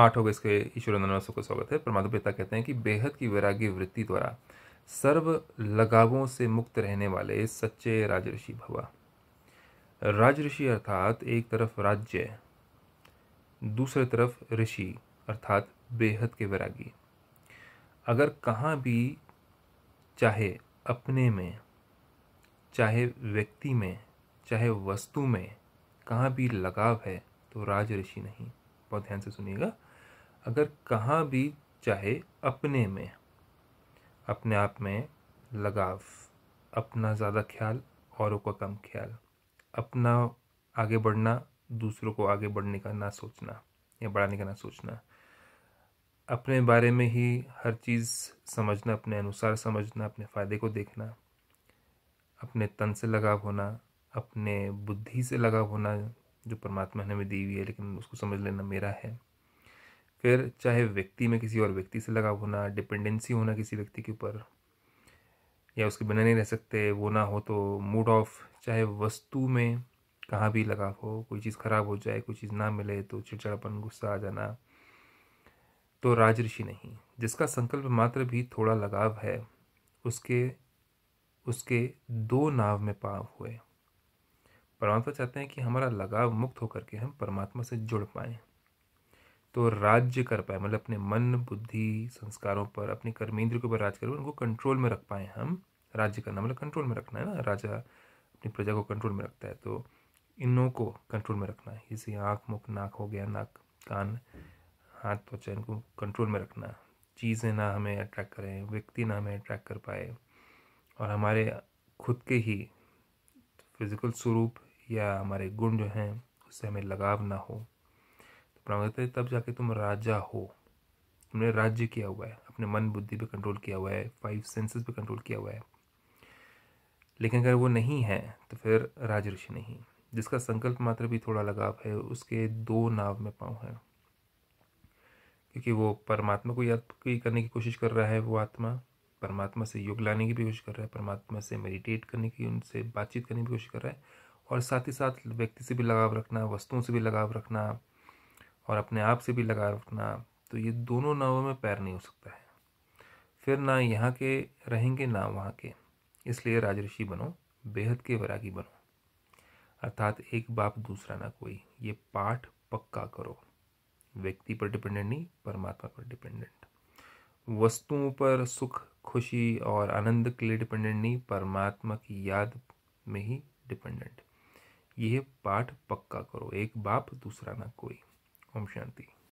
आठ हो गए इसके ईश्वरनंदन का स्वागत है परमात्मा पिता कहते हैं कि बेहद की वैराग्य वृत्ति द्वारा सर्व लगावों से मुक्त रहने वाले सच्चे राजऋषि भवा राजऋषि अर्थात एक तरफ राज्य दूसरे तरफ ऋषि अर्थात बेहद के वैरागी अगर कहाँ भी चाहे अपने में चाहे व्यक्ति में चाहे वस्तु में कहाँ भी लगाव है तो राज ऋषि नहीं बहुत ध्यान से सुनिएगा अगर कहाँ भी चाहे अपने में अपने आप में लगाव अपना ज़्यादा ख्याल औरों का कम ख्याल अपना आगे बढ़ना दूसरों को आगे बढ़ने का ना सोचना या बढ़ाने का ना सोचना अपने बारे में ही हर चीज़ समझना अपने अनुसार समझना अपने फ़ायदे को देखना अपने तन से लगाव होना अपने बुद्धि से लगाव होना जो परमात्मा ने हमें दी हुई है लेकिन उसको समझ लेना मेरा है फिर चाहे व्यक्ति में किसी और व्यक्ति से लगाव होना डिपेंडेंसी होना किसी व्यक्ति के ऊपर या उसके बिना नहीं रह सकते वो ना हो तो मूड ऑफ चाहे वस्तु में कहाँ भी लगाव हो कोई चीज़ ख़राब हो जाए कोई चीज़ ना मिले तो चिड़चिड़ापन गुस्सा आ जाना तो राजऋषि नहीं जिसका संकल्प मात्र भी थोड़ा लगाव है उसके उसके दो नाव में पाव हुए परमात्मा चाहते हैं कि हमारा लगाव मुक्त होकर के हम परमात्मा से जुड़ पाएँ तो राज्य कर पाए मतलब अपने मन बुद्धि संस्कारों पर अपने कर्मेंद्र के ऊपर राज करें उनको कंट्रोल में रख पाएँ हम राज्य करना मतलब कंट्रोल में रखना है ना राजा अपनी प्रजा को कंट्रोल में रखता है तो इनों को कंट्रोल में रखना है जैसे आँख मुख नाक हो गया नाक कान हाथ त्वचा इनको कंट्रोल में रखना चीज़ें ना हमें अट्रैक्ट करें व्यक्ति ना हमें अट्रैक्ट कर पाए और हमारे खुद के ही फिज़िकल स्वरूप या हमारे गुण जो हैं उससे हमें लगाव ना हो तो प्रभु कहते हैं तब जाके तुम राजा हो तुमने राज्य किया हुआ है अपने मन बुद्धि पे कंट्रोल किया हुआ है फाइव सेंसेस पे कंट्रोल किया हुआ है लेकिन अगर वो नहीं है तो फिर राज ऋषि नहीं जिसका संकल्प मात्र भी थोड़ा लगाव है उसके दो नाव में पाँव हैं क्योंकि वो परमात्मा को याद करने की कोशिश कर रहा है वो आत्मा परमात्मा से योग लाने की भी कोशिश कर रहा है परमात्मा से मेडिटेट करने की उनसे बातचीत करने की कोशिश कर रहा है और साथ ही साथ व्यक्ति से भी लगाव रखना वस्तुओं से भी लगाव रखना और अपने आप से भी लगाव रखना तो ये दोनों नावों में पैर नहीं हो सकता है फिर ना यहाँ के रहेंगे ना वहाँ के इसलिए राजऋषि बनो बेहद के वरागी बनो अर्थात एक बाप दूसरा ना कोई ये पाठ पक्का करो व्यक्ति पर डिपेंडेंट नहीं परमात्मा पर डिपेंडेंट वस्तुओं पर सुख खुशी और आनंद के लिए डिपेंडेंट नहीं परमात्मा की याद में ही डिपेंडेंट ये पाठ पक्का करो एक बाप दूसरा ना कोई ओम शांति